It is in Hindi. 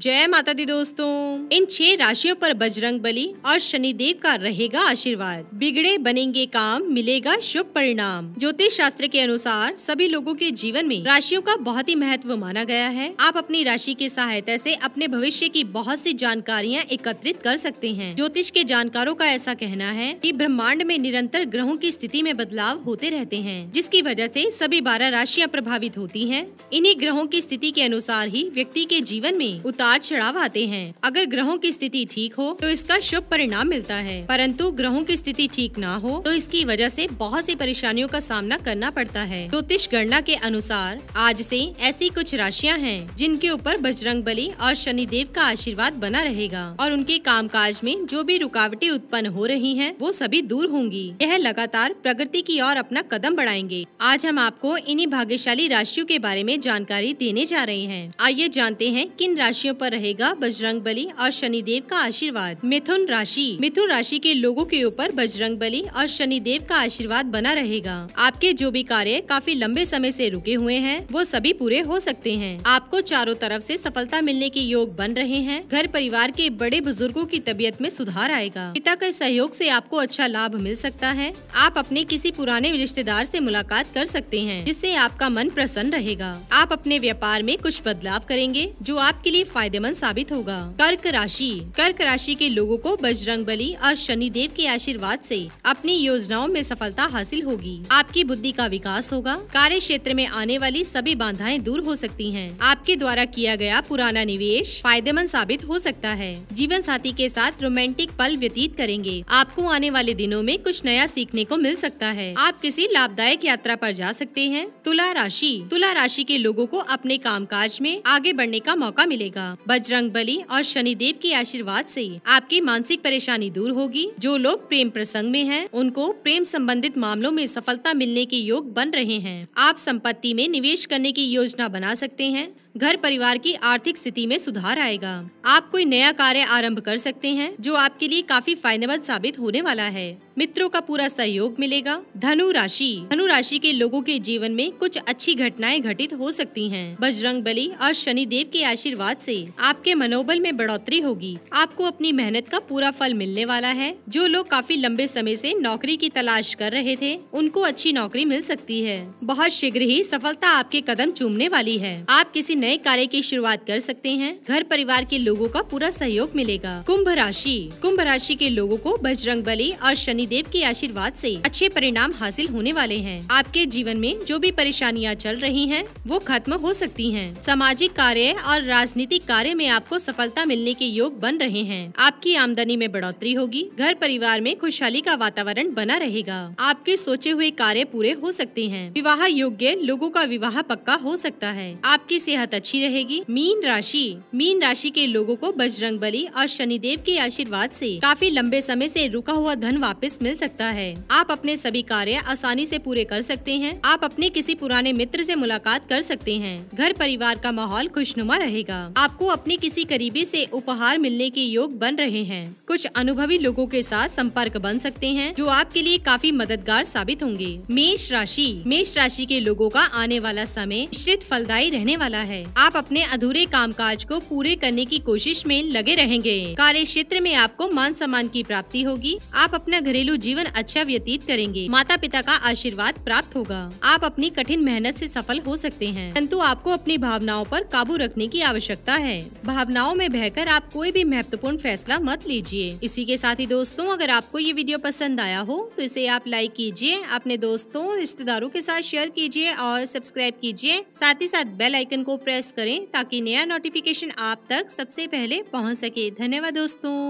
जय माता दी दोस्तों इन छह राशियों पर बजरंग बली और शनि देव का रहेगा आशीर्वाद बिगड़े बनेंगे काम मिलेगा शुभ परिणाम ज्योतिष शास्त्र के अनुसार सभी लोगों के जीवन में राशियों का बहुत ही महत्व माना गया है आप अपनी राशि की सहायता से अपने भविष्य की बहुत सी जानकारियाँ एकत्रित कर सकते हैं ज्योतिष के जानकारों का ऐसा कहना है की ब्रह्मांड में निरंतर ग्रहों की स्थिति में बदलाव होते रहते हैं जिसकी वजह ऐसी सभी बारह राशियाँ प्रभावित होती है इन्ही ग्रहों की स्थिति के अनुसार ही व्यक्ति के जीवन में उतार चढ़ाव आते हैं अगर ग्रहों की स्थिति ठीक हो तो इसका शुभ परिणाम मिलता है परंतु ग्रहों की स्थिति ठीक ना हो तो इसकी वजह से बहुत सी परेशानियों का सामना करना पड़ता है ज्योतिष गणना के अनुसार आज से ऐसी कुछ राशियां हैं जिनके ऊपर बजरंग बली और शनिदेव का आशीर्वाद बना रहेगा और उनके काम काज में जो भी रुकावटें उत्पन्न हो रही है वो सभी दूर होंगी यह लगातार प्रगति की ओर अपना कदम बढ़ाएंगे आज हम आपको इन्हीं भाग्यशाली राशियों के बारे में जानकारी देने जा रहे हैं आइए जानते हैं किन राशियों राशियों पर रहेगा बजरंग बली और शनिदेव का आशीर्वाद मिथुन राशि मिथुन राशि के लोगों के ऊपर बजरंग बली और शनिदेव का आशीर्वाद बना रहेगा आपके जो भी कार्य काफी लंबे समय से रुके हुए हैं वो सभी पूरे हो सकते हैं आपको चारों तरफ से सफलता मिलने के योग बन रहे हैं घर परिवार के बड़े बुजुर्गों की तबीयत में सुधार आएगा पिता के सहयोग से आपको अच्छा लाभ मिल सकता है आप अपने किसी पुराने रिश्तेदार से मुलाकात कर सकते हैं जिससे आपका मन प्रसन्न रहेगा आप अपने व्यापार में कुछ बदलाव करेंगे जो आपके लिए फायदेमंद साबित होगा कर्क राशि कर्क राशि के लोगों को बजरंग बली और शनिदेव के आशीर्वाद से अपनी योजनाओं में सफलता हासिल होगी आपकी बुद्धि का विकास होगा कार्य क्षेत्र में आने वाली सभी बाधाएं दूर हो सकती हैं। आपके द्वारा किया गया पुराना निवेश फायदेमंद साबित हो सकता है जीवन साथी के साथ रोमांटिक पल व्यतीत करेंगे आपको आने वाले दिनों में कुछ नया सीखने को मिल सकता है आप किसी लाभदायक यात्रा पर जा सकते हैं तुला राशि तुला राशि के लोगों को अपने कामकाज में आगे बढ़ने का मौका मिलेगा बजरंग बली और शनिदेव के आशीर्वाद से आपकी मानसिक परेशानी दूर होगी जो लोग प्रेम प्रसंग में हैं, उनको प्रेम संबंधित मामलों में सफलता मिलने के योग बन रहे हैं आप संपत्ति में निवेश करने की योजना बना सकते हैं घर परिवार की आर्थिक स्थिति में सुधार आएगा आप कोई नया कार्य आरंभ कर सकते हैं जो आपके लिए काफी फायदेमंद साबित होने वाला है मित्रों का पूरा सहयोग मिलेगा धनु राशि धनु राशि के लोगों के जीवन में कुछ अच्छी घटनाएं घटित हो सकती हैं। बजरंग बली और शनि देव के आशीर्वाद से आपके मनोबल में बढ़ोतरी होगी आपको अपनी मेहनत का पूरा फल मिलने वाला है जो लोग काफी लंबे समय से नौकरी की तलाश कर रहे थे उनको अच्छी नौकरी मिल सकती है बहुत शीघ्र ही सफलता आपके कदम चूमने वाली है आप किसी नए कार्य की शुरुआत कर सकते हैं घर परिवार के लोगों का पूरा सहयोग मिलेगा कुंभ राशि कुंभ राशि के लोगों को बजरंग बली और शनिदेव के आशीर्वाद से अच्छे परिणाम हासिल होने वाले हैं आपके जीवन में जो भी परेशानियां चल रही हैं वो खत्म हो सकती हैं सामाजिक कार्य और राजनीतिक कार्य में आपको सफलता मिलने के योग बन रहे हैं आपकी आमदनी में बढ़ोतरी होगी घर परिवार में खुशहाली का वातावरण बना रहेगा आपके सोचे हुए कार्य पूरे हो सकते हैं विवाह योग्य लोगों का विवाह पक्का हो सकता है आपकी सेहत बहुत अच्छी रहेगी मीन राशि मीन राशि के लोगों को बजरंग बली और शनिदेव के आशीर्वाद से काफी लंबे समय से रुका हुआ धन वापस मिल सकता है आप अपने सभी कार्य आसानी से पूरे कर सकते हैं आप अपने किसी पुराने मित्र से मुलाकात कर सकते हैं घर परिवार का माहौल खुशनुमा रहेगा आपको अपने किसी करीबी से उपहार मिलने के योग बन रहे हैं कुछ अनुभवी लोगों के साथ संपर्क बन सकते हैं जो आपके लिए काफी मददगार साबित होंगे मेष राशि मेष राशि के लोगों का आने वाला समय श्रित फलदायी रहने वाला है आप अपने अधूरे कामकाज को पूरे करने की कोशिश में लगे रहेंगे कार्य क्षेत्र में आपको मान सम्मान की प्राप्ति होगी आप अपना घरेलू जीवन अच्छा व्यतीत करेंगे माता पिता का आशीर्वाद प्राप्त होगा आप अपनी कठिन मेहनत से सफल हो सकते हैं परंतु आपको अपनी भावनाओं पर काबू रखने की आवश्यकता है भावनाओं में बहकर आप कोई भी महत्वपूर्ण फैसला मत लीजिए इसी के साथ ही दोस्तों अगर आपको ये वीडियो पसंद आया हो तो इसे आप लाइक कीजिए अपने दोस्तों रिश्तेदारों के साथ शेयर कीजिए और सब्सक्राइब कीजिए साथ ही साथ बेल आइकन को प्रेस प्रेस करें ताकि नया नोटिफिकेशन आप तक सबसे पहले पहुंच सके धन्यवाद दोस्तों